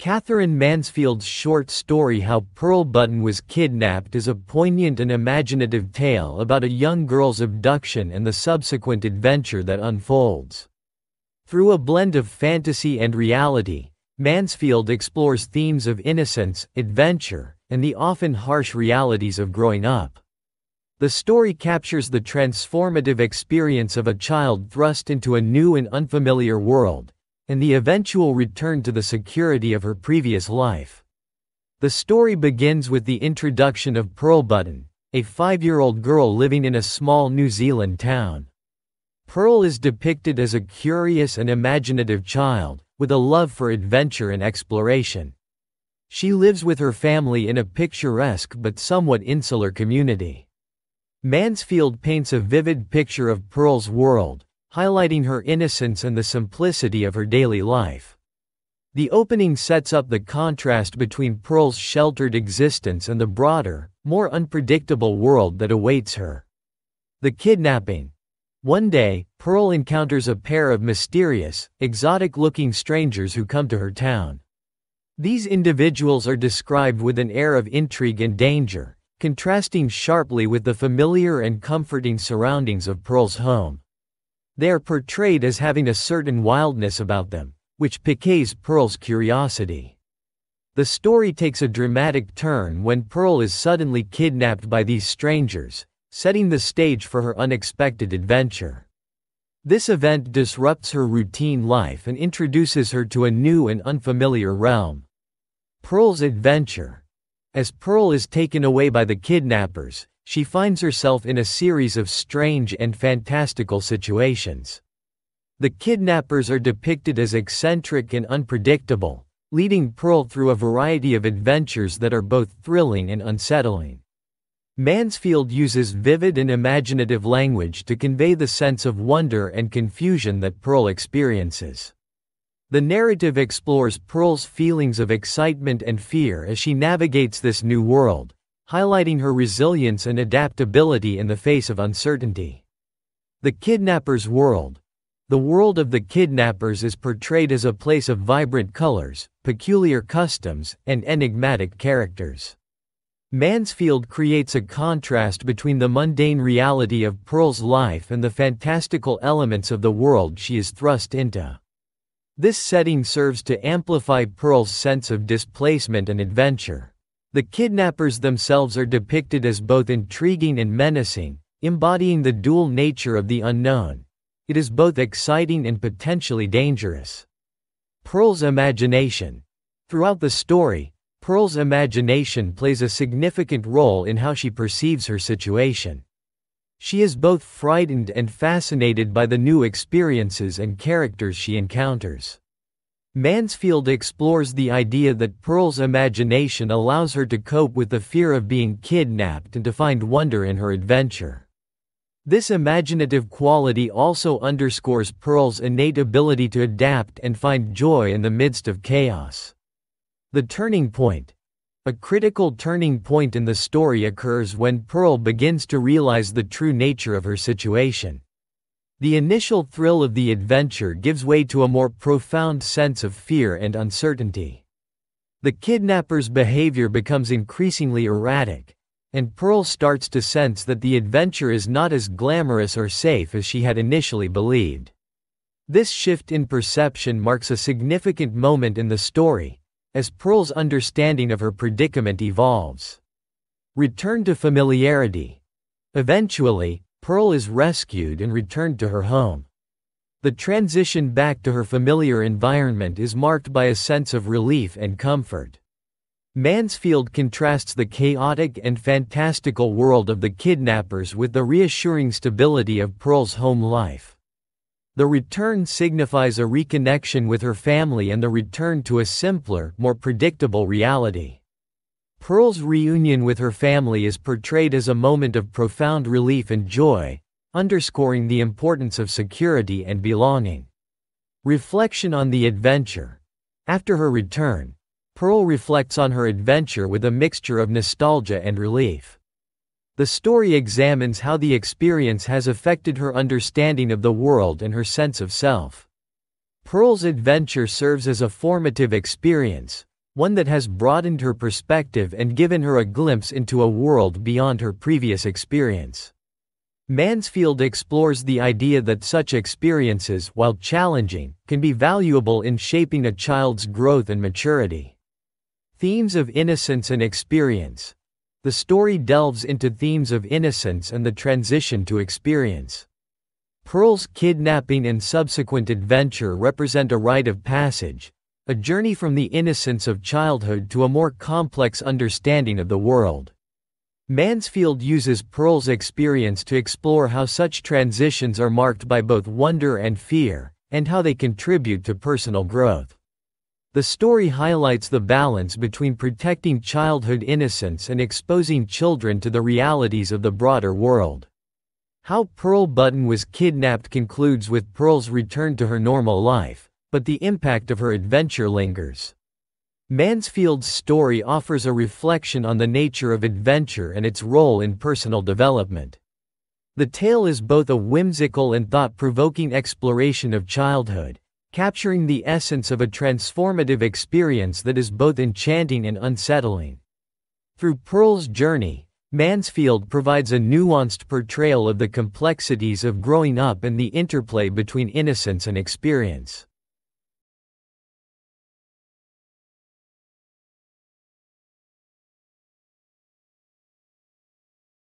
Catherine Mansfield's short story How Pearl Button Was Kidnapped is a poignant and imaginative tale about a young girl's abduction and the subsequent adventure that unfolds. Through a blend of fantasy and reality, Mansfield explores themes of innocence, adventure, and the often harsh realities of growing up. The story captures the transformative experience of a child thrust into a new and unfamiliar world, and the eventual return to the security of her previous life. The story begins with the introduction of Pearl Button, a five year old girl living in a small New Zealand town. Pearl is depicted as a curious and imaginative child, with a love for adventure and exploration. She lives with her family in a picturesque but somewhat insular community. Mansfield paints a vivid picture of Pearl's world, highlighting her innocence and the simplicity of her daily life. The opening sets up the contrast between Pearl's sheltered existence and the broader, more unpredictable world that awaits her. The kidnapping. One day, Pearl encounters a pair of mysterious, exotic looking strangers who come to her town. These individuals are described with an air of intrigue and danger, contrasting sharply with the familiar and comforting surroundings of Pearl's home. They are portrayed as having a certain wildness about them, which piques Pearl's curiosity. The story takes a dramatic turn when Pearl is suddenly kidnapped by these strangers, setting the stage for her unexpected adventure. This event disrupts her routine life and introduces her to a new and unfamiliar realm. Pearl's adventure. As Pearl is taken away by the kidnappers, she finds herself in a series of strange and fantastical situations. The kidnappers are depicted as eccentric and unpredictable, leading Pearl through a variety of adventures that are both thrilling and unsettling. Mansfield uses vivid and imaginative language to convey the sense of wonder and confusion that Pearl experiences. The narrative explores Pearl's feelings of excitement and fear as she navigates this new world, highlighting her resilience and adaptability in the face of uncertainty. The kidnapper's world. The world of the kidnappers is portrayed as a place of vibrant colors, peculiar customs, and enigmatic characters. Mansfield creates a contrast between the mundane reality of Pearl's life and the fantastical elements of the world she is thrust into. This setting serves to amplify Pearl's sense of displacement and adventure. The kidnappers themselves are depicted as both intriguing and menacing, embodying the dual nature of the unknown. It is both exciting and potentially dangerous. Pearl's imagination. Throughout the story, Pearl's imagination plays a significant role in how she perceives her situation. She is both frightened and fascinated by the new experiences and characters she encounters. Mansfield explores the idea that Pearl's imagination allows her to cope with the fear of being kidnapped and to find wonder in her adventure. This imaginative quality also underscores Pearl's innate ability to adapt and find joy in the midst of chaos. The turning point. A critical turning point in the story occurs when Pearl begins to realize the true nature of her situation. The initial thrill of the adventure gives way to a more profound sense of fear and uncertainty. The kidnapper's behavior becomes increasingly erratic, and Pearl starts to sense that the adventure is not as glamorous or safe as she had initially believed. This shift in perception marks a significant moment in the story, as Pearl's understanding of her predicament evolves. Return to familiarity. Eventually, Pearl is rescued and returned to her home. The transition back to her familiar environment is marked by a sense of relief and comfort. Mansfield contrasts the chaotic and fantastical world of the kidnappers with the reassuring stability of Pearl's home life. The return signifies a reconnection with her family and the return to a simpler, more predictable reality. Pearl's reunion with her family is portrayed as a moment of profound relief and joy, underscoring the importance of security and belonging. Reflection on the adventure. After her return, Pearl reflects on her adventure with a mixture of nostalgia and relief. The story examines how the experience has affected her understanding of the world and her sense of self. Pearl's adventure serves as a formative experience, one that has broadened her perspective and given her a glimpse into a world beyond her previous experience. Mansfield explores the idea that such experiences, while challenging, can be valuable in shaping a child's growth and maturity. Themes of innocence and experience. The story delves into themes of innocence and the transition to experience. Pearl's kidnapping and subsequent adventure represent a rite of passage, a journey from the innocence of childhood to a more complex understanding of the world. Mansfield uses Pearl's experience to explore how such transitions are marked by both wonder and fear, and how they contribute to personal growth. The story highlights the balance between protecting childhood innocence and exposing children to the realities of the broader world. How Pearl Button was kidnapped concludes with Pearl's return to her normal life but the impact of her adventure lingers. Mansfield's story offers a reflection on the nature of adventure and its role in personal development. The tale is both a whimsical and thought provoking exploration of childhood, capturing the essence of a transformative experience that is both enchanting and unsettling. Through Pearl's journey, Mansfield provides a nuanced portrayal of the complexities of growing up and the interplay between innocence and experience.